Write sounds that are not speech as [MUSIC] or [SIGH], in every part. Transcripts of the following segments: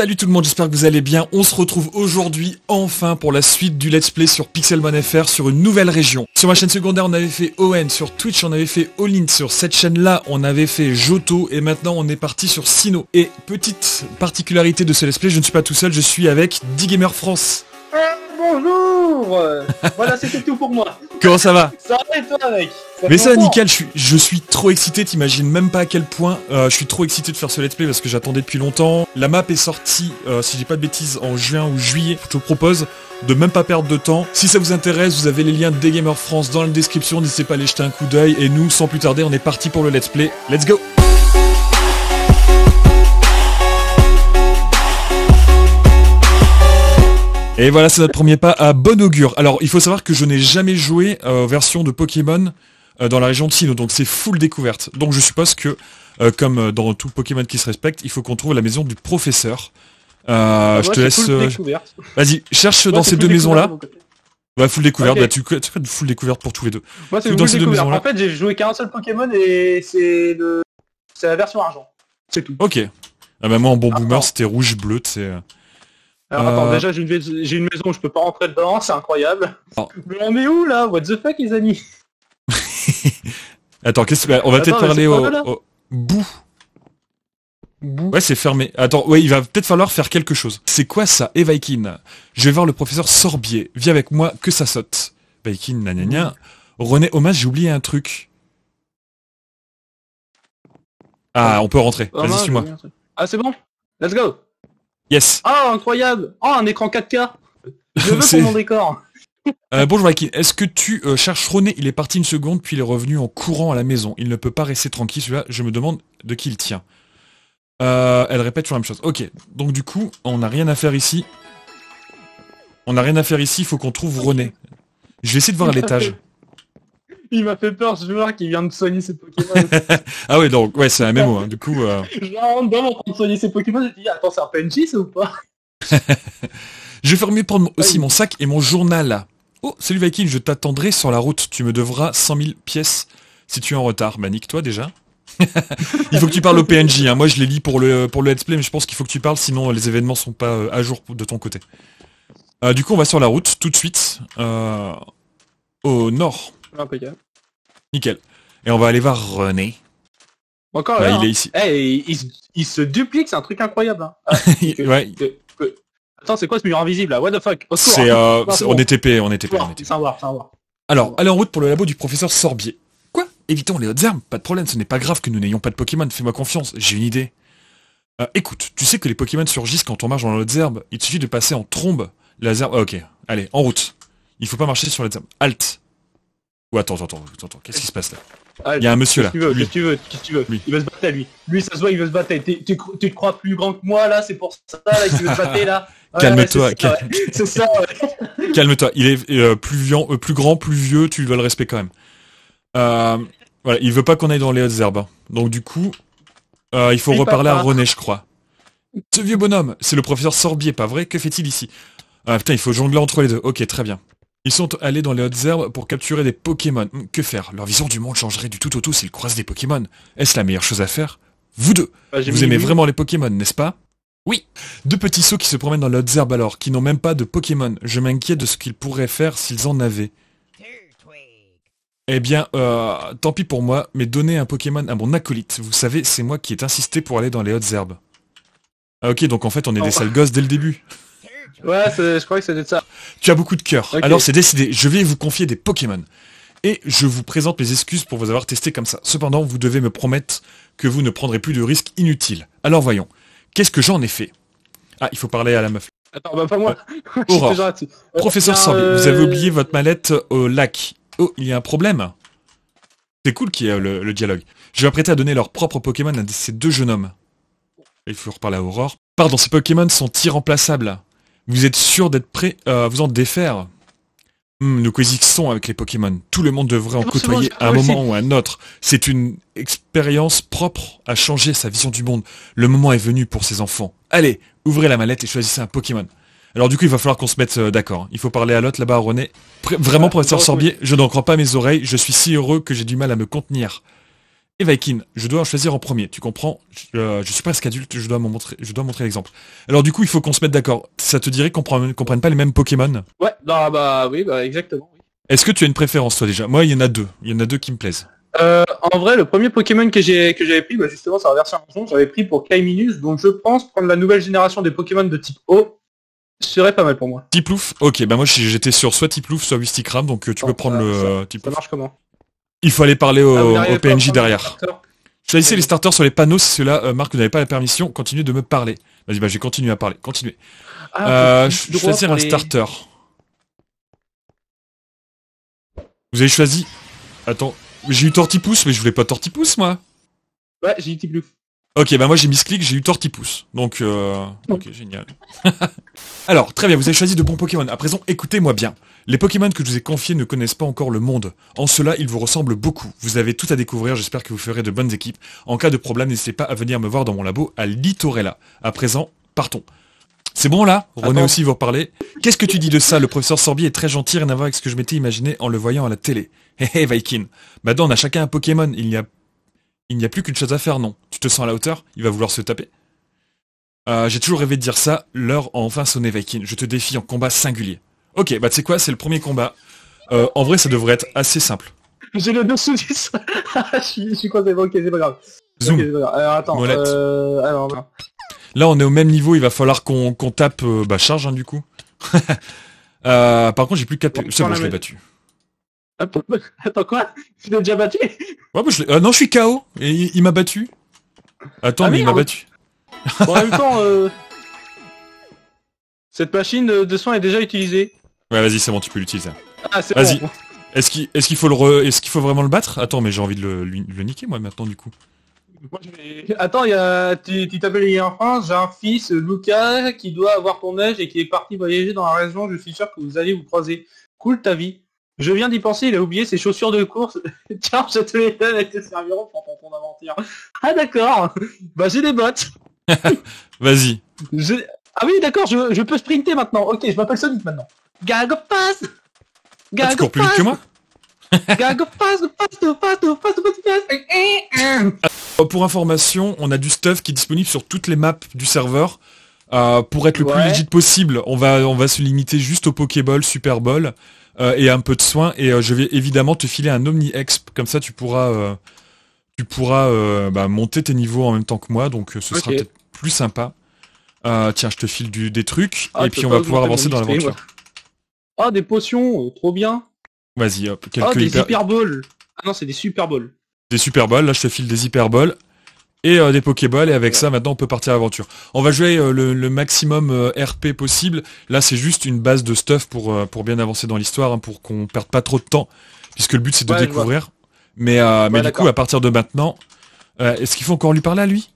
Salut tout le monde, j'espère que vous allez bien. On se retrouve aujourd'hui enfin pour la suite du Let's Play sur Pixelmon FR sur une nouvelle région. Sur ma chaîne secondaire, on avait fait ON, sur Twitch, on avait fait Olin. sur cette chaîne-là, on avait fait Joto et maintenant on est parti sur Sino. Et petite particularité de ce Let's Play, je ne suis pas tout seul, je suis avec Digamer France. Euh, [LAUGHS] voilà, c'était tout pour moi. Comment ça va Ça toi, Mais ça, nickel, je suis, je suis trop excité, t'imagines même pas à quel point euh, je suis trop excité de faire ce let's play parce que j'attendais depuis longtemps. La map est sortie, euh, si j'ai pas de bêtises, en juin ou juillet. Je te propose de même pas perdre de temps. Si ça vous intéresse, vous avez les liens des Gamer France dans la description, n'hésitez pas à aller jeter un coup d'œil. Et nous, sans plus tarder, on est parti pour le let's play. Let's go Et voilà, c'est notre premier pas à bon augure. Alors, il faut savoir que je n'ai jamais joué euh, versions de Pokémon euh, dans la région de Sinnoh, donc c'est full découverte. Donc je suppose que, euh, comme euh, dans tout Pokémon qui se respecte, il faut qu'on trouve la maison du professeur. Ah, je te laisse... Vas-y, cherche dans ces deux maisons-là. Bah, full découverte, bah, tu, fais une full découverte pour tous les deux. Moi, c'est full découverte. En fait, j'ai joué qu'un seul Pokémon et c'est la version argent. C'est tout. Ok. Ah bah moi, en bon ah, boomer, c'était rouge-bleu, tu sais. Alors attends, euh. déjà j'ai une, maison où je peux pas rentrer dedans, c'est incroyable. Oh. Mais on est où là What the fuck les amis [LAUGHS] Attends, qu'est-ce que... On va peut-être parler au, Bout. Ouais, c'est fermé. Attends, ouais, il va peut-être falloir faire quelque chose. C'est quoi ça, et eh, Viking Je vais voir le professeur Sorbier. Viens avec moi, que ça saute. gna gna. Mmh. René, hommage, j'ai oublié un truc. Ah, ah. on peut rentrer. Ah, Vas-y, suis-moi. Ah, c'est bon Let's go Yes. Ah, incroyable oh, un écran 4K Je veux [LAUGHS] mon décor euh, bonjour Akin, est-ce que tu euh, cherches René Il est parti une seconde puis il est revenu en courant à la maison. Il ne peut pas rester tranquille, celui-là, je me demande de qui il tient. Euh, elle répète toujours la même chose. Ok, donc du coup, on n'a rien à faire ici. On n'a rien à faire ici, il faut qu'on trouve René. Je vais essayer de voir à l'étage. [LAUGHS] Il m'a fait peur ce joueur qui vient de soigner ses Pokémon. [LAUGHS] ah ouais, donc ouais, c'est un mémo, hein, du coup. Euh... Je rentre dans mon train de soigner ses Pokémon, j'ai dit attends, c'est un PNJ c'est ou pas [LAUGHS] Je vais faire mieux prendre aussi mon sac et mon journal. Oh, salut Viking, je t'attendrai sur la route. Tu me devras 100 000 pièces si tu es en retard. Bah toi déjà. [LAUGHS] il faut que tu parles au PNJ. Hein. Moi, je les lis pour le, pour le let's play, mais je pense qu'il faut que tu parles, sinon les événements sont pas euh, à jour de ton côté. Euh, du coup, on va sur la route tout de suite. Euh, au nord. Nickel. Et on va aller voir René. Encore il est hein. ici. Hey, il, se duplique, c'est un truc incroyable. Hein. Ah, [LAUGHS] attends, c'est quoi ce mur invisible là What the fuck hein. euh, on est TP, on est TP. Alors, allez en route pour le labo du professeur Sorbier. Quoi Évitons les hautes herbes, pas de problème, ce n'est pas grave que nous n'ayons pas de Pokémon, fais-moi confiance, j'ai une idée. Euh, écoute, tu sais que les Pokémon surgissent quand on marche dans les hautes herbes, il suffit de passer en trombe. La ok, allez, en route. Il faut pas marcher sur les herbes. Halte ou attends, attends, attends, qu'est-ce qui se passe là ah, Il y a un monsieur là. Qu'est-ce tu veux tu veux, Il veut se battre à lui. Lui, ça se voit, il veut se battre. Tu, tu, tu te crois plus grand que moi là C'est pour ça là, il veut se battre là. [LAUGHS] Calme-toi. C'est ça. [LAUGHS] Calme-toi. Il est euh, plus, euh, plus grand, plus vieux. Tu dois le respecter quand même. Euh, voilà, il veut pas qu'on aille dans les hautes herbes. Hein. Donc du coup, il faut reparler à René, je crois. Ce vieux bonhomme, c'est le professeur Sorbier, pas vrai Que fait-il ici ah, Putain, il faut jongler entre les deux. Ok, très bien. Ils sont allés dans les hautes herbes pour capturer des Pokémon. Que faire Leur vision du monde changerait du tout au tout s'ils croisent des Pokémon. Est-ce la meilleure chose à faire Vous deux bah, Vous aimez vraiment les Pokémon, n'est-ce pas Oui Deux petits sauts qui se promènent dans les hautes herbes alors, qui n'ont même pas de Pokémon. Je m'inquiète de ce qu'ils pourraient faire s'ils en avaient. Eh bien, euh, tant pis pour moi, mais donnez un Pokémon à mon acolyte. Vous savez, c'est moi qui ai insisté pour aller dans les hautes herbes. Ah ok, donc en fait, on est oh. des sales gosses dès le début. Ouais, je crois que c'était ça. Tu as beaucoup de cœur. Alors c'est décidé, je vais vous confier des Pokémon. Et je vous présente mes excuses pour vous avoir testé comme ça. Cependant, vous devez me promettre que vous ne prendrez plus de risques inutiles. Alors voyons, qu'est-ce que j'en ai fait Ah, il faut parler à la meuf. Attends, bah, pas moi. Euh, [LAUGHS] euh, Professeur Sorby, vous euh, avez oublié votre mallette au lac. Oh, il y a un problème. C'est cool qu'il y ait le, dialogue. Je vais apprêter à donner leur propre Pokémon à ces deux jeunes hommes. Il faut reparler à Aurore. Pardon, ces Pokémon sont irremplaçables. Vous êtes sûr d'être prêt à vous en défaire hmm, nous coexistons avec les Pokémon. Tout le monde devrait en côtoyer à un moment ou un autre. C'est une expérience propre à changer sa vision du monde. Le moment est venu pour ses enfants. Allez, ouvrez la mallette et choisissez un Pokémon. Alors du coup, il va falloir qu'on se mette euh, d'accord. Il faut parler à l'autre là-bas, René. vraiment, euh, professeur euh, Sorbier, je n'en crois pas mes oreilles. Je suis si heureux que j'ai du mal à me contenir et Viking. Je dois en choisir en premier. Tu comprends je, euh, suis presque adulte, je dois montrer, je dois montrer l'exemple. Alors du coup, il faut qu'on se mette d'accord. Ça te dirait qu'on ne prenne pas les mêmes Pokémon Ouais, bah bah oui, bah exactement. Est-ce que tu as une préférence toi déjà Moi, il y en a deux. Il y en a deux qui me plaisent. Euh, en vrai, le premier Pokémon que j'ai que j'avais pris, bah justement, c'est la version j'avais pris pour Kaiminus, donc je pense prendre la nouvelle génération des Pokémon de type O serait pas mal pour moi. Type Louf ok, bah moi j'étais sur soit Tiplouf, soit Wistikram, donc euh, tu peux prendre le... type ça marche comment il faut aller parler au, ah, PNJ derrière. Choisissez les starters sur les panneaux si cela euh, Marc, marque vous n'avez pas la permission. Continuez de me parler. Vas-y, bah, je vais continuer à parler. Continuez. Ah, euh, choisir un starter. Vous avez choisi. Attends, j'ai eu Tortipousse, mais je voulais pas Tortipousse, moi. Ouais, j'ai eu Tiblouf. Ok, bah moi j'ai mis clic, j'ai eu Tortipousse. Donc, euh, mm. ok, génial. [LAUGHS] Alors, très bien, vous avez choisi de bons Pokémon. À présent, écoutez-moi bien. Les Pokémon que je vous ai confiés ne connaissent pas encore le monde. En cela, ils vous ressemblent beaucoup. Vous avez tout à découvrir, j'espère que vous ferez de bonnes équipes. En cas de problème, n'hésitez pas à venir me voir dans mon labo à Litorella. À présent, partons. C'est bon là René aussi vous reparler. Qu'est-ce que tu dis de ça Le professeur Sorbier est très gentil, rien à voir avec ce que je m'étais imaginé en le voyant à la télé. Hé hé, Viking. Maintenant, on a chacun un Pokémon, il n'y a il n'y a plus qu'une chose à faire, non. Tu te sens à la hauteur, il va vouloir se taper. Euh, j'ai toujours rêvé de dire ça, l'heure a enfin sonné Viking, je te défie en combat singulier. Ok, bah tu sais quoi, c'est le premier combat. Euh, en vrai, ça devrait être assez simple. [LAUGHS] J'ai le sous [LAUGHS] Je suis bon, ok, c'est pas grave. Zoom. Euh, attends, Là, on est au même niveau, il va falloir qu'on tape... bah charge, hein, du coup. [LAUGHS] par contre, j'ai plus 4... C'est bon, je l'ai battu. [LAUGHS] attends quoi Tu l'as déjà battu euh, Non, je suis KO. Et il, m'a battu. Attends, ah mais il m'a battu. [LAUGHS] en même temps, euh, cette machine de soins est déjà utilisée. Ouais, vas-y, c'est bon, tu peux l'utiliser. Ah, Vas-y. Est-ce qu'il faut, faut vraiment le battre Attends, mais j'ai envie de le, niquer, moi, maintenant, du coup. Attends, tu t'appelles il France, j'ai un fils, Lucas, qui doit avoir ton âge et qui est parti voyager dans la région, je suis sûr que vous allez vous croiser. Cool ta vie. Je viens d'y penser, il a oublié ses chaussures de course. [LAUGHS] Tiens, je te les donne, avec tes serviront pendant ton, aventure. Ah d'accord, bah j'ai des bottes. [LAUGHS] Vas-y. Ah oui, d'accord, je, je, peux sprinter maintenant. Ok, je m'appelle Sonic maintenant. Gagopas Gagopas ah, Tu cours plus vite que moi Gago passe, passe, passe, passe, euh, Pour information, on a du stuff qui est disponible sur toutes les maps du serveur. Euh, pour être le plus legit possible, on va, on va se limiter juste au Pokéball, Super euh, et un peu de soin. Et euh, je vais évidemment te filer un Omni Exp, comme ça tu pourras, euh, tu pourras bah, monter tes niveaux en même temps que moi, donc ce sera peut-être plus sympa. tiens, je te file du, des trucs, ah, et puis on va pouvoir avancer dans l'aventure. Ah, des potions, trop bien Vas-y, hop, ah, quelques des hyper... hyperboles Ah non, c'est des Super Des Super là je te file des Hyperboles et euh, des Pokéballs et avec ça maintenant on peut partir à l'aventure. On va jouer euh, le, maximum euh, RP possible. Là c'est juste une base de stuff pour, pour bien avancer dans l'histoire, hein, pour qu'on perde pas trop de temps, puisque le but c'est de découvrir. Mais, mais du coup à partir de maintenant, est-ce qu'il faut encore lui parler à lui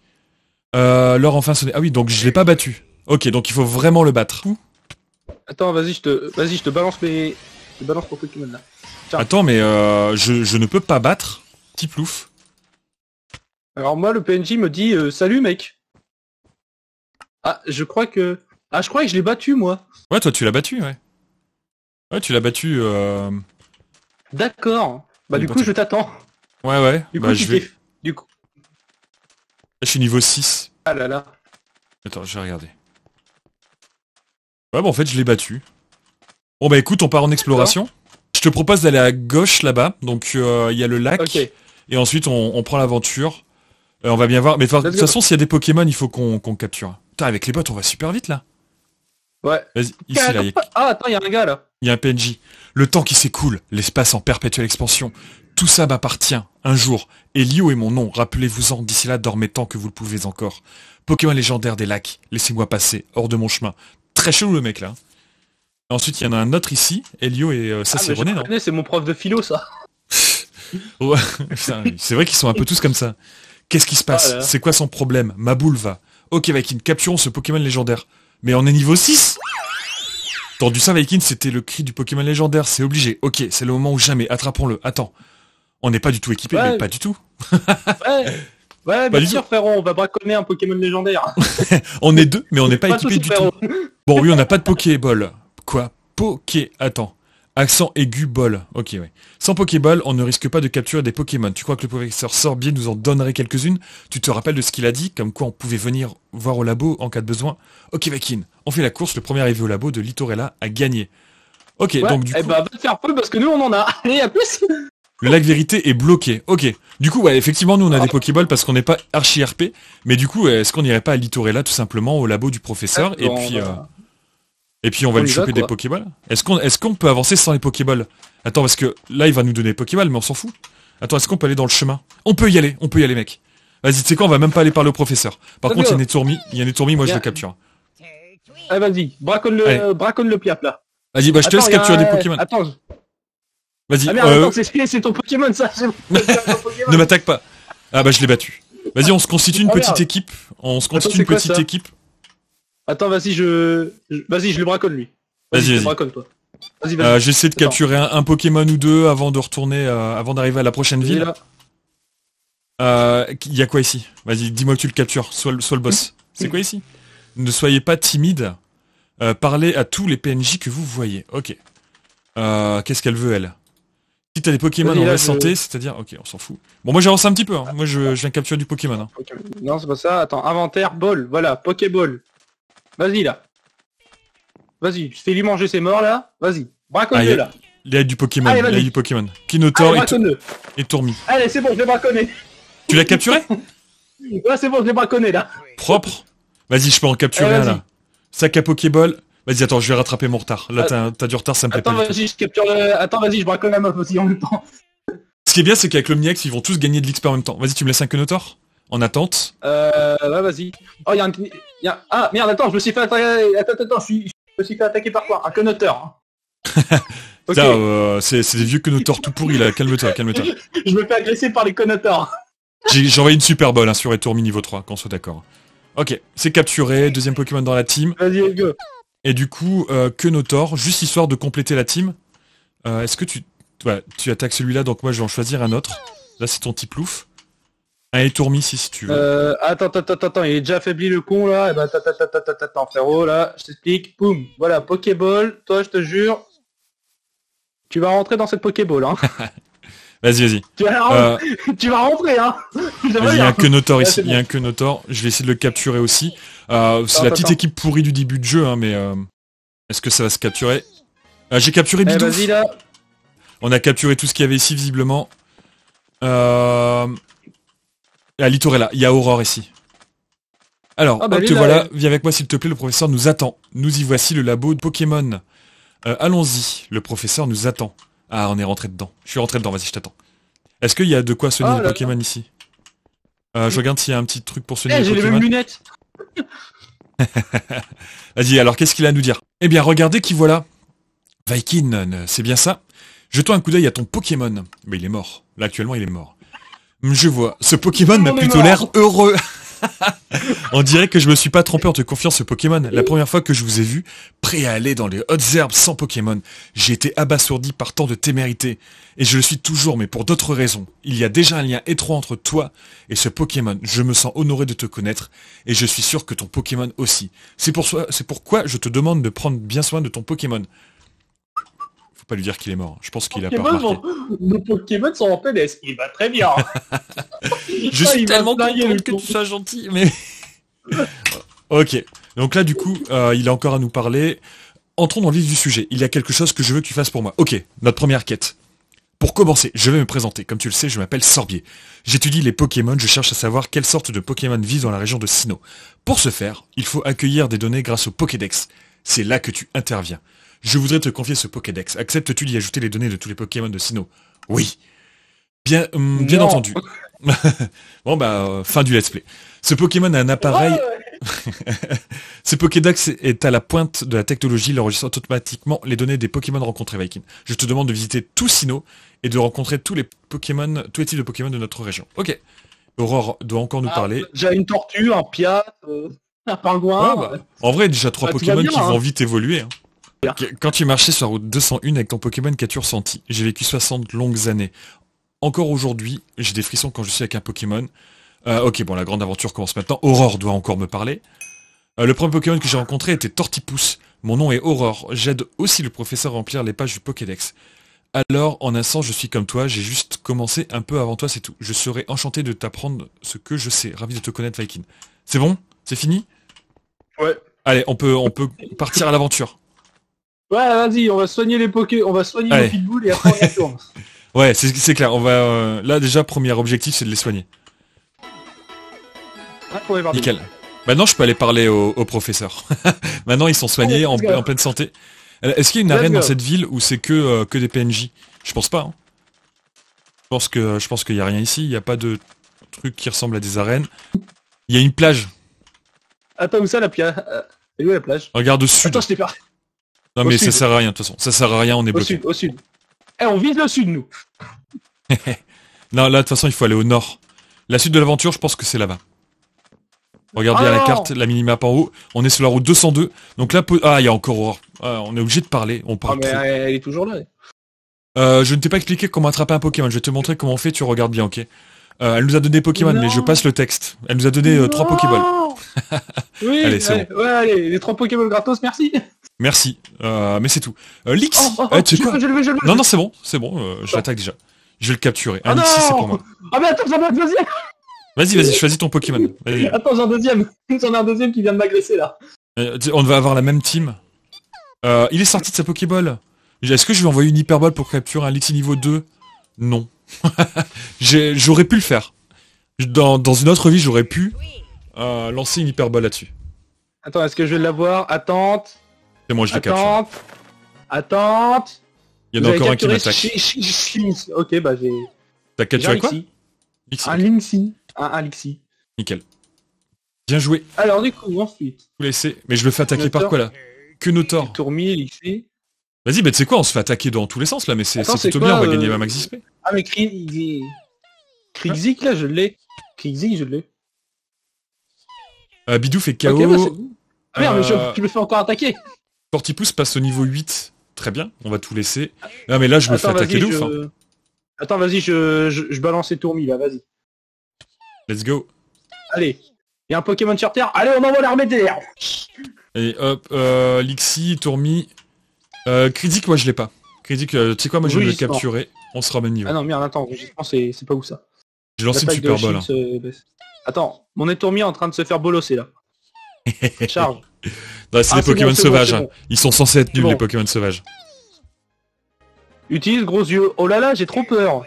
euh, enfin sonné. Ah oui donc je l'ai pas battu. Ok donc il faut vraiment le battre. Attends vas-y je te vas-y je te balance mes je balance Pokémon là. Attends mais je, je ne peux pas battre. Petit plouf. Alors moi, le PNJ me dit euh, Salut mec. Ah, je crois que... Ah, je crois que je l'ai battu, moi. Ouais, toi, tu l'as battu, ouais. Ouais, tu l'as battu... Euh... D'accord. Bah du coup, je t'attends. Ouais, ouais. Du bah, coup, je vais... Du coup... Je suis niveau 6. Ah là là. Attends, je vais regarder. Ouais, bon bah, en fait, je l'ai battu. Bon bah écoute, on part en exploration. Je te propose d'aller à gauche là-bas, donc euh, il y a le lac. Ok. Et ensuite, on prend l'aventure. Euh, on va bien voir. Mais de toute façon, s'il y a des Pokémon, il faut qu'on capture. Putain, avec les bottes, on va super vite là. Ouais. Ici, là, Ah, attends, il y a un gars là. Il y a un PNJ. Le temps qui s'écoule, l'espace en perpétuelle expansion. Tout ça m'appartient, un jour. Elio est mon nom, rappelez-vous-en, d'ici là, dormez tant que vous le pouvez encore. Pokémon légendaire des lacs, laissez-moi passer, hors de mon chemin. Très chelou le mec là. ensuite, il y en a un autre ici, Elio et euh, ça ah, c'est René, non C'est mon prof de philo ça. [LAUGHS] ouais, [LAUGHS] c'est vrai qu'ils sont un peu tous comme ça. Qu'est-ce qui se passe C'est quoi son problème Ma boule va. Ok Viking, capturons ce Pokémon légendaire. Mais on est niveau 6 Tendu ça Viking, c'était le cri du Pokémon légendaire, c'est obligé. Ok, c'est le moment où jamais, attrapons-le. Attends. On n'est pas du tout équipé, mais pas du tout. ouais, bien sûr, frérot, on va braconner un Pokémon légendaire. [LAUGHS] on est deux, mais on n'est pas, équipé du tout. Bon, oui, on n'a pas de Pokéball. Quoi Poké, attends. Accent aigu bol. Ok, ouais. Sans Pokéball, on ne risque pas de capturer des Pokémon. Tu crois que le professeur Sorbier nous en donnerait quelques-unes Tu te rappelles de ce qu'il a dit Comme quoi on pouvait venir voir au labo en cas de besoin Ok, Vakin, on fait la course. Le premier arrivé au labo de Litorella a gagné. Ok, donc du eh coup... Eh bah, va te faire peu parce que nous, on en a. [LAUGHS] Allez, à plus Le lac vérité est bloqué. Ok. Du coup, ouais, effectivement, nous, on a des Pokéballs parce qu'on n'est pas archi-RP. Mais du coup, est-ce qu'on n'irait pas à Litorella tout simplement au labo du professeur Et puis... Euh, et puis on va lui choper des Pokéballs Est-ce qu'on est qu'on peut avancer sans les Pokéballs Attends, parce que là, il va nous donner des Pokéballs, mais on s'en fout. Attends, est-ce qu'on peut aller dans le chemin On peut y aller, on peut y aller, mec. Vas-y, tu sais quoi, on va même pas aller par le professeur. Par contre, il y a des tourmis il y a des tourmis moi je le capture. Allez, eh, vas-y, braconne le, le piaf, là. Vas-y, bah je te laisse capturer des Pokémon. Attends. Vas-y. Ah euh, c'est ton Pokémon, ça. [LAUGHS] ne m'attaque pas. Ah bah je l'ai battu. Vas-y, on se constitue une ah, petite équipe. On se constitue une petite équipe. Attends, vas-y, je... Vas-y, je le braconne lui. Vas-y, Je le braconne toi. Vas-y, vas euh, j'essaie de capturer un, Pokémon ou deux avant de retourner, euh, avant d'arriver à la prochaine ville. Euh, il y a quoi ici Vas-y, dis-moi que tu le captures, soit le, boss. C'est quoi ici Ne soyez pas timide. parlez à tous les PNJ que vous voyez. Ok. Qu'est-ce qu'elle veut, elle Si t'as des Pokémon en la santé, c'est-à-dire... Ok, on s'en fout. Bon, moi j'avance un petit peu. Hein. Moi, je, viens capturer du Pokémon. Hein. Non, c'est pas ça. Attends, inventaire, ball. Voilà, Pokéball. Vas-y là. Vas-y, je t'ai lui manger ses morts là. Vas-y. Braconne-le ah, là. Il y a du Pokémon. il y a du Pokémon. Kinotor Allez, et, et Tourmi. Allez, c'est bon, je l'ai braconné. Tu l'as capturé [LAUGHS] Ouais, c'est bon, je l'ai braconné là. Propre. Vas-y, je peux en capturer euh, un là. Sac à Pokéball. Vas-y, attends, je vais rattraper mon retard. Là, t'as as du retard, ça me plaît attends, Vas-y, je capture le... Attends, vas-y, je braconne la meuf aussi en même temps. Ce qui est bien, c'est qu'avec l'Omniax, ils vont tous gagner de l'XP en même temps. Vas-y, tu me laisses un Kinotor en attente. Euh, bah, vas-y. Oh, il y, un... y, Ah, merde, attends, je me suis fait attaquer... Attends, attends, je, me suis fait attaquer par quoi Un connoteur. Hein. [LAUGHS] Euh, c'est des vieux connoteurs tout pourris, là. Calme-toi, calme-toi. [LAUGHS] je me fais agresser par les connoteurs. J'ai envoyé une super bol hein, sur sur Etourmi niveau 3, qu'on soit d'accord. Ok, c'est capturé, deuxième Pokémon dans la team. Vas-y, go. Et du coup, euh, juste histoire de compléter la team, euh, est-ce que tu... tu attaques celui-là, donc moi je vais en choisir un autre. Là c'est ton type louf. Un étourmi si tu veux. Euh, attends, attends, attends, il est déjà affaibli le con là. Et eh ben, attends, attends, attends, frérot, là, je t'explique. Poum, voilà, Pokéball, toi je te jure, tu vas rentrer dans cette Pokéball. Hein. [LAUGHS] vas-y, vas-y. Tu, vas rentrer, euh, hein. [LAUGHS] Il y a un ici, il y a un notor. Je vais essayer de le capturer aussi. Euh, c'est la petite équipe pourrie du début de jeu, hein, mais est-ce que ça va se capturer ah, J'ai capturé eh, vas là. On a capturé tout ce qu'il y avait ici, visiblement. Euh... Ah, La là. Il y a Aurore ici. Alors, ah, bah, te voilà. Viens avec moi, s'il te plaît. Le professeur nous attend. Nous y voici, le labo de Pokémon. Euh, allons-y. Le professeur nous attend. Ah, on est rentré dedans. Je suis rentré dedans. Vas-y, je t'attends. Est-ce qu'il y a de quoi soigner oh les Pokémon ici euh, Je regarde s'il y a un petit truc pour soigner eh, les Pokémon. J'ai les mêmes lunettes. [LAUGHS] Vas-y, alors qu'est-ce qu'il a à nous dire Eh bien, regardez qui voilà. Viking, c'est bien ça Jetons un coup d'œil à ton Pokémon. Mais il est mort. Là, actuellement, il est mort. Je vois. Ce Pokémon m'a plutôt l'air heureux. [LAUGHS] On dirait que je me suis pas trompé en te confiant ce Pokémon. La première fois que je vous ai vu, prêt à aller dans les hautes herbes sans Pokémon, j'ai été abasourdi par tant de témérité. Et je le suis toujours, mais pour d'autres raisons. Il y a déjà un lien étroit entre toi et ce Pokémon. Je me sens honoré de te connaître, et je suis sûr que ton Pokémon aussi. C'est pour pourquoi je te demande de prendre bien soin de ton Pokémon pas lui dire qu'il est mort. Je pense qu'il a pas remarqué. Nos Pokémon sont en Il va très bien. [LAUGHS] je suis tellement content que tu sois gentil, mais... [LAUGHS] ok. Donc là, du coup, euh, il a encore à nous parler. Entrons dans le vif du sujet. Il y a quelque chose que je veux que tu fasses pour moi. Ok, notre première quête. Pour commencer, je vais me présenter. Comme tu le sais, je m'appelle Sorbier. J'étudie les Pokémon, je cherche à savoir quelle sorte de Pokémon vivent dans la région de Sinnoh. Pour ce faire, il faut accueillir des données grâce au Pokédex. C'est là que tu interviens. Je voudrais te confier ce Pokédex. Acceptes-tu d'y ajouter les données de tous les Pokémon de Sinnoh Oui. Bien, hum, bien entendu. [LAUGHS] bon bah, euh, fin du let's play. Ce Pokémon a un appareil... [LAUGHS] ce Pokédex est à la pointe de la technologie, il enregistre automatiquement les données des Pokémon rencontrés Viking. Je te demande de visiter tout Sinnoh et de rencontrer tous les Pokémon, tous les types de Pokémon de notre région. Ok. Aurore doit encore nous ah, parler. J'ai une tortue, un piat. Euh. [LAUGHS] Bah, en vrai, déjà trois bah, Pokémon qui vont hein. vite évoluer. Hein. Quand tu marchais sur la route 201 avec ton Pokémon qu'as-tu ressenti j'ai vécu 60 longues années. Encore aujourd'hui, j'ai des frissons quand je suis avec un Pokémon. Euh, ok, bon, la grande aventure commence maintenant. Aurore doit encore me parler. Euh, le premier Pokémon que j'ai rencontré était Tortipousse. Mon nom est Aurore. J'aide aussi le professeur à remplir les pages du Pokédex. Alors, en un sens, je suis comme toi, j'ai juste commencé un peu avant toi, c'est tout. Je serais enchanté de t'apprendre ce que je sais. Ravi de te connaître, Viking. C'est bon C'est fini Ouais. Allez, on peut, on peut partir à l'aventure. Ouais, vas-y, on va soigner les poké, on va soigner les pitbulls et après on [LAUGHS] Ouais, c'est clair. On va euh, là déjà premier objectif, c'est de les soigner. Nickel. Maintenant, je peux aller parler au, professeur. [LAUGHS] Maintenant, ils sont soignés, en, pleine santé. Euh, est-ce qu'il y a une arène dans cette ville où c'est que euh, que des PNJ Je pense pas. Hein. Je pense que je pense qu'il n'y a rien ici. Il n'y a pas de truc qui ressemble à des arènes. Il y a une plage. Attends, où ça la plage euh, Elle est où la plage Regarde au sud. Attends, je t'ai pas. Non, mais ça sert à rien, de toute façon. Ça sert à rien, on est au Au sud, au sud. Eh, on vise le sud, nous. [LAUGHS] non, là, de toute façon, il faut aller au nord. La suite de l'aventure, je pense que c'est là-bas. Regardez bien la ah carte, la mini map en haut. On est sur la route 202. Donc là, ah, il y a encore ah, on est obligé de parler. On parle. Ah, elle est toujours là. Euh, je ne t'ai pas expliqué comment attraper un Pokémon. Je vais te montrer comment on fait. Tu regardes bien, ok euh, Elle nous a donné Pokémon, mais je passe le texte. Elle nous a donné trois Pokéballs oui, les trois Pokémon gratos, merci. Merci, euh, mais c'est tout. Lix, Non, non, c'est bon, c'est bon, euh, je l'attaque déjà. Je vais le capturer. Ah, ah, mais attends, j'en ai un deuxième Vas-y, vas-y, choisis ton Pokémon. Attends, j'en ai un deuxième. [LAUGHS] J'en ai un deuxième qui vient de m'agresser là. Euh, on va avoir la même team. il est sorti de sa Pokéball. Est-ce que je vais envoyer une Hyperball pour capturer un Lixi niveau 2 Non. [LAUGHS] J'aurais pu le faire. Dans, dans, une autre vie, j'aurais pu euh, lancer une hyperbole là-dessus. Attends, est-ce que je vais l'avoir Attente. C'est moi, je Attente. Attente. Il y en a encore un qui m'attaque. Ok, bah j'ai. T'as capturé quoi Un Linksy. Un, Alexi. Nickel. Bien joué. Alors du coup, ensuite. Vous laissez. Mais je le fais attaquer par quoi là torts. Tourmi, Lixi. Vas-y, mais tu sais quoi, on se fait attaquer dans tous les sens là, mais c'est plutôt bien, on va euh, gagner ma max XP. Ah mais Krizik, là je l'ai. Krixik, je l'ai. Euh, Bidou fait KO. Bah, euh, merde, mais je, me fais encore attaquer. Tortipousse passe au niveau 8. Très bien, on va tout laisser. Non mais là je me fais attaquer de ouf. Hein. Attends, vas-y, je, balance et tourmis là, vas-y. Let's go. Allez, il y a un Pokémon sur Terre. Allez, on envoie l'armée des airs. Et hop, euh, Lixi, Tourmi. Euh, critique, moi je l'ai pas. Critique, euh, tu sais quoi, moi je vais le capturer. On se ramène même niveau. Ah non, merde, attends, enregistrement, c'est pas où ça. J'ai lancé une super hein. balle. Attends, mon étourmi est en train de se faire bolosser là. [LAUGHS] Charge. non, c'est des ah, Pokémon sauvages. Hein. Ils sont censés être nuls les Pokémon sauvages. Utilise gros yeux. Oh là là, j'ai trop peur.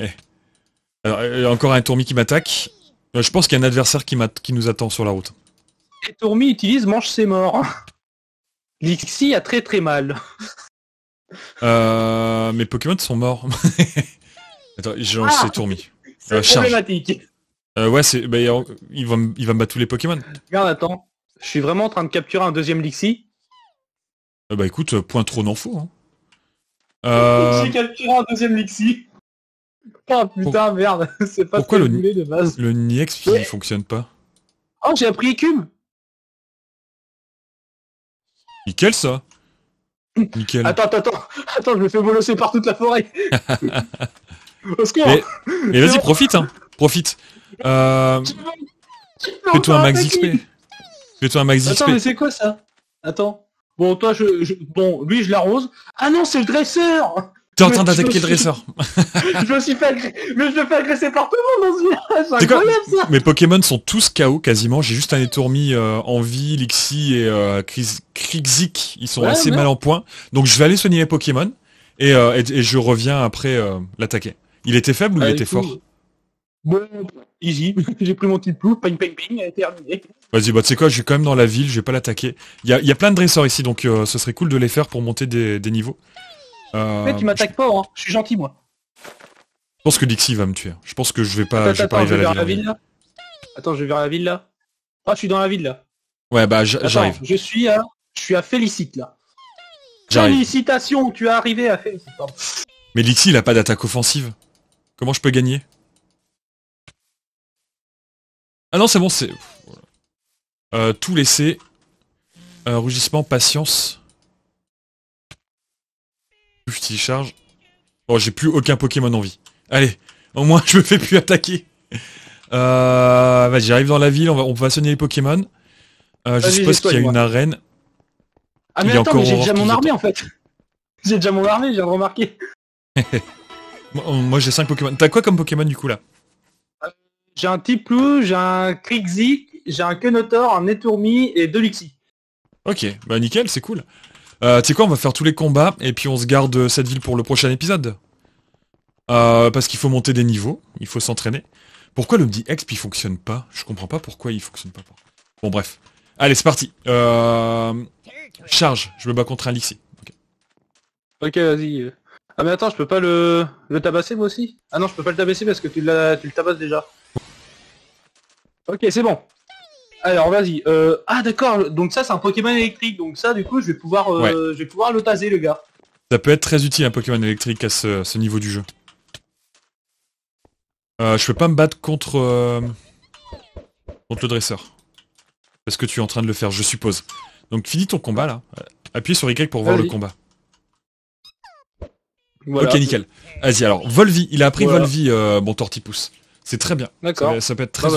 [LAUGHS] Alors, euh, encore un E-Tourmi qui m'attaque. Euh, je pense qu'il y a un adversaire qui, nous attend sur la route. E-Tourmi utilise mange ses morts. [LAUGHS] Lixi a très très mal. euh, mes Pokémon sont morts. Attends, j'ai lance ah, tourmi euh, problématique. Euh, ouais, c'est, bah, il, va, il me battre tous les Pokémon. Regarde, attends. Je suis vraiment en train de capturer un deuxième Lixi. Euh, bah écoute, euh, point trop n'en faut. J'ai capturé un deuxième Lixi. Oh putain, merde. [LAUGHS] c'est pas Pourquoi le, voulais, de base. Le Niex fonctionne pas Oh, j'ai appris Ecume Nickel ça Nickel. Attends, attends, [LAUGHS] attends, je me fais bolosser par toute la forêt. [LAUGHS] Mais, vas-y, profite, hein. Profite. Euh, fais-toi un max XP. Fais-toi un max XP. Attends, mais c'est quoi ça Attends. Bon, toi, je, Bon, lui, je l'arrose. Ah non, c'est le dresseur T'es en train d'attaquer le dresseur. [LAUGHS] je me suis fait agresser, mais je fais agresser par tout le monde dans ce [LAUGHS] C'est incroyable ça. Mes Pokémon sont tous KO quasiment. J'ai juste un étourmi euh, en vie, Lixi et euh, Krixik. Ils sont assez mal en point. Donc je vais aller soigner mes Pokémon euh, et, je reviens après l'attaquer. Il était faible ou il bah, était fort Bon, easy, [LAUGHS] j'ai pris mon petit plouf, ping ping ping, terminé. Vas-y, bah tu sais quoi, je suis quand même dans la ville, je vais pas l'attaquer. Il y a, plein de dresseurs ici, donc euh, ce serait cool de les faire pour monter des, niveaux. Euh, tu m'attaques pas, hein. je suis gentil moi. Je pense que Dixie va me tuer. Je pense que je vais pas, vais pas arriver à la ville. Attends, je vais vers la ville là. Ah, je suis dans la ville là. Ouais, bah j'arrive. Je suis à, je suis à Félicite là. Félicitations, tu es arrivé à Félicite. Mais Dixie, il a pas d'attaque offensive. Comment je peux gagner ah non, c'est bon, c'est... Euh, tout laisser. Euh, rougissement, patience. Je charge. Bon, oh, j'ai plus aucun Pokémon en vie. Allez, au moins [LAUGHS] je me fais plus attaquer. Euh, vas-y, j'arrive dans la ville, on va, on va sonner les Pokémon. Euh, je suppose qu'il y a une arène. Ah mais attends, mais j'ai déjà mon armée en fait. [LAUGHS] J'ai déjà mon armée, j'ai remarqué. [LAUGHS] moi j'ai 5 Pokémon. T'as quoi comme Pokémon du coup là j'ai un Tiplou, j'ai un Krixi, j'ai un Kenotor, un Etourmi et deux Lixi. Ok, bah nickel, c'est cool. Euh, tu sais quoi, on va faire tous les combats et puis on se garde cette ville pour le prochain épisode. Euh, parce qu'il faut monter des niveaux, il faut s'entraîner. Pourquoi le petit exp il fonctionne pas Je comprends pas pourquoi il fonctionne pas. Bon bref. Allez, c'est parti. Euh, charge, je me bats contre un Lixi. Ok, vas-y. Ah mais attends, je peux pas le, tabasser moi aussi Ah non, je peux pas le tabasser parce que tu, tu le tabasses déjà. Ok, c'est bon. Alors vas-y. Euh, ah d'accord, donc ça c'est un Pokémon électrique, donc ça du coup je vais pouvoir, euh, je vais pouvoir le taser le gars. Ça peut être très utile un Pokémon électrique à ce, niveau du jeu. Euh, je peux pas me battre contre, euh, contre le dresseur. Parce que tu es en train de le faire, je suppose. Donc finis ton combat là. appuyez sur Y pour voir le combat. Ok, nickel. Vas-y, alors, Volvi, il a appris Volvi, euh, bon tortipousse. C'est très bien. D'accord. Ça, peut être très bah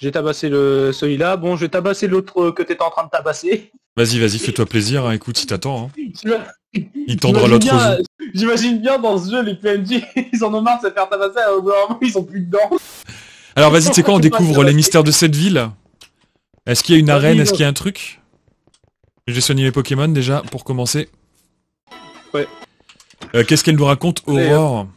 j'ai... tabassé le celui-là. Bon, je vais tabasser l'autre que tu étais en train de tabasser. Vas-y, vas-y, fais-toi plaisir. Hein, écoute, il t'attend. Hein. [LAUGHS] Il tendra l'autre euh, J'imagine bien dans ce jeu, les PNJ, [LAUGHS] ils en ont marre de se faire tabasser. Hein, au ils sont plus dedans. Alors vas-y, tu sais [LAUGHS] quoi On découvre les mystères de cette ville. Est-ce qu'il y a une arène Est-ce qu'il y a un truc J'ai soigné mes Pokémon déjà pour commencer. Ouais. Euh, qu'est-ce qu'elle nous raconte, Aurore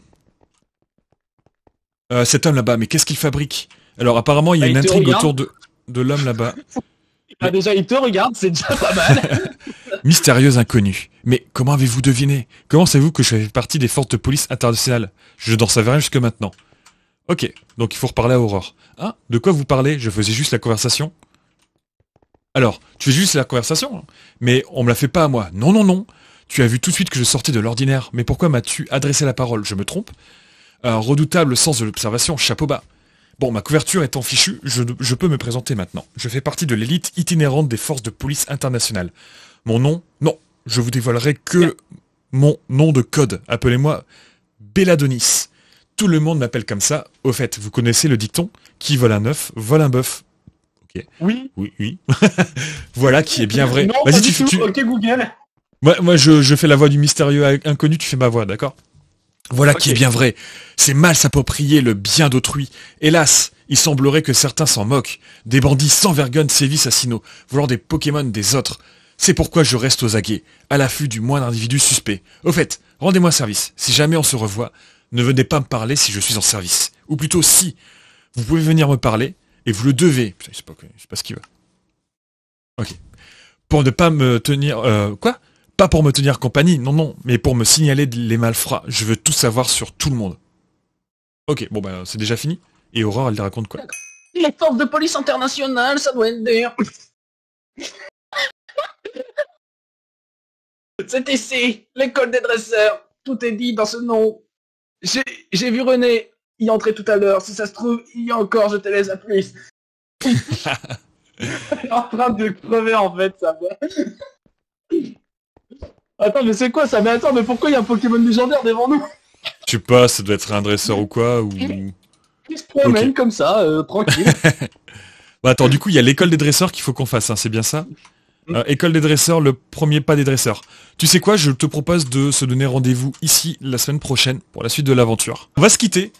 euh, cet homme là-bas, mais qu'est-ce qu'il fabrique Alors apparemment, il y a bah, une intrigue autour de, de l'homme là-bas. a [LAUGHS] ah, déjà, il te regarde, c'est déjà pas mal. [LAUGHS] Mystérieuse inconnu. Mais comment avez-vous deviné Comment savez-vous que je fais partie des forces de police internationales Je n'en savais rien jusque maintenant. Ok, donc il faut reparler à Aurore. Hein De quoi vous parlez Je faisais juste la conversation. Alors, tu fais juste la conversation, hein. mais on me la fait pas à moi. Non, non, non. Tu as vu tout de suite que je sortais de l'ordinaire. Mais pourquoi m'as-tu adressé la parole Je me trompe un redoutable sens de l'observation, chapeau bas. Bon, ma couverture étant fichue, je, peux me présenter maintenant. Je fais partie de l'élite itinérante des forces de police internationales. Mon nom Non, je vous dévoilerai que mon nom de code. Appelez-moi Belladonis. Tout le monde m'appelle comme ça. Au fait, vous connaissez le dicton Qui vole un œuf, vole un bœuf. Oui. Oui, oui. [LAUGHS] voilà qui est bien vrai. Vas-y, tu, Ok, Google. Moi, je, fais la voix du mystérieux inconnu, tu fais ma voix, d'accord voilà qui est bien vrai. C'est mal s'approprier le bien d'autrui. Hélas, il semblerait que certains s'en moquent. Des bandits sans vergogne sévissent à Sino, voulant des Pokémon des autres. C'est pourquoi je reste aux aguets, à l'affût du moindre individu suspect. Au fait, rendez-moi service. Si jamais on se revoit, ne venez pas me parler si je suis en service. Ou plutôt si. Vous pouvez venir me parler, et vous le devez. Putain, je sais pas, ce qu'il veut. Ok. Pour ne pas me tenir... Euh, quoi pas pour me tenir compagnie, non, non, mais pour me signaler les malfrats. Je veux tout savoir sur tout le monde. Ok, bon ben c'est déjà fini. Et Aurore, elle te raconte quoi Les forces de police internationales, ça doit être [LAUGHS] c'est ici, l'école des dresseurs. Tout est dit dans ce nom. J'ai vu René y entrer tout à l'heure. Si ça se trouve, il y a encore, je te laisse à plus. [LAUGHS] [LAUGHS] en train de crever en fait, ça va. Attends, mais c'est quoi ça Mais attends, mais pourquoi il y a un Pokémon légendaire devant nous Je sais pas, ça doit être un dresseur ou quoi ou... Il se promène comme ça, euh, tranquille. [LAUGHS] bah attends, du coup, il y a l'école des dresseurs qu'il faut qu'on fasse, hein, c'est bien ça mm. euh, École des dresseurs, le premier pas des dresseurs. Tu sais quoi, je te propose de se donner rendez-vous ici la semaine prochaine pour la suite de l'aventure. On va se quitter.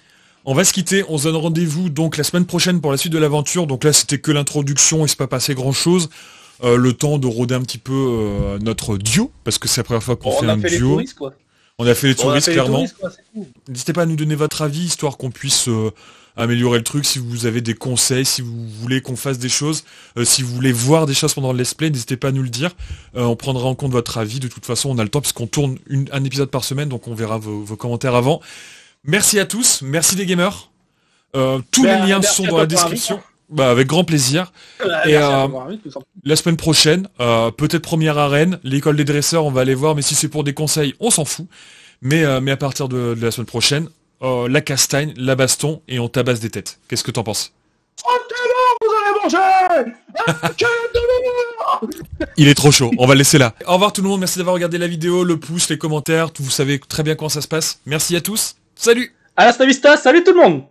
On va se quitter, on se donne rendez-vous donc la semaine prochaine pour la suite de l'aventure. Donc là c'était que l'introduction, et s'est pas passé grand chose. Euh, le temps de rôder un petit peu euh, notre duo, parce que c'est la première fois qu'on fait un fait duo. Les quoi. On a fait les touristes, clairement. N'hésitez pas à nous donner votre avis, histoire qu'on puisse euh, améliorer le truc. Si vous avez des conseils, si vous voulez qu'on fasse des choses, si vous voulez voir des choses pendant le let's n'hésitez pas à nous le dire. on prendra en compte votre avis. De toute façon, on a le temps, puisqu'on tourne un épisode par semaine, donc on verra vos, commentaires avant. Merci à tous, merci des gamers. tous ben, les liens sont dans la description. Bah, avec grand plaisir. et euh, la semaine prochaine, euh, peut-être première arène, l'école des dresseurs, on va aller voir, mais si c'est pour des conseils, on s'en fout. Mais, euh, mais à partir de, la semaine prochaine, la castagne, la baston, et on tabasse des têtes. Qu'est-ce que t'en penses Il est trop chaud, on va le laisser là. Au revoir tout le monde, merci d'avoir regardé la vidéo, le pouce, les commentaires, vous savez très bien comment ça se passe. Merci à tous, salut la stavista salut tout le monde